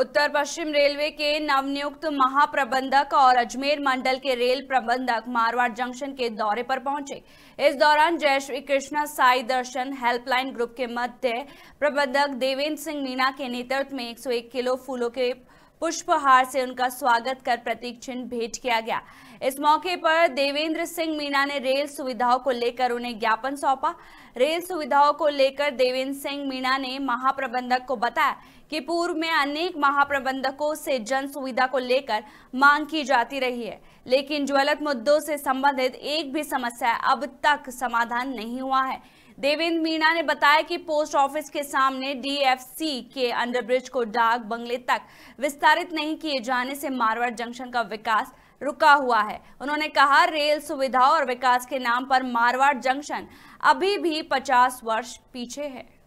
उत्तर पश्चिम railway के नवनियुक्त महाप्रबंधक और अजमेर मंडल के रेल प्रबंधक मारवाड़ जंक्शन के दौरे पर पहुंचे इस दौरान जय श्री कृष्णा साई दर्शन हेल्पलाइन ग्रुप के मध्य प्रबंधक देवेंद्र सिंह मीणा के नेतृत्व में 101 किलो फूलों के पुष्पहार से उनका स्वागत कर प्रतीक चिन्ह भेंट किया गया इस मौके पर देवेंद्र सिंह मीणा ने रेल सुविधाओं को लेकर उन्हें ज्ञापन सौंपा रेल सुविधाओं को लेकर देवेंद्र सिंह मीणा ने महाप्रबंधक को बताया कि पूर्व में अनेक महाप्रबंधकों से जन सुविधा को लेकर मांग की जाती रही है लेकिन ज्वलत मुद्दों से संबंधित एक भी समस्या अब तक समाधान नहीं हुआ है देवेंद्र मीणा ने बताया कि पोस्ट ऑफिस के सामने डीएफसी के अंडरब्रिज को डाक बंगले तक विस्तारित नहीं किए जाने से मारवाड़ जंक्शन का विकास रुका हुआ है उन्होंने कहा रेल सुविधा और विकास के नाम पर मारवाड़ जंक्शन अभी भी 50 वर्ष पीछे है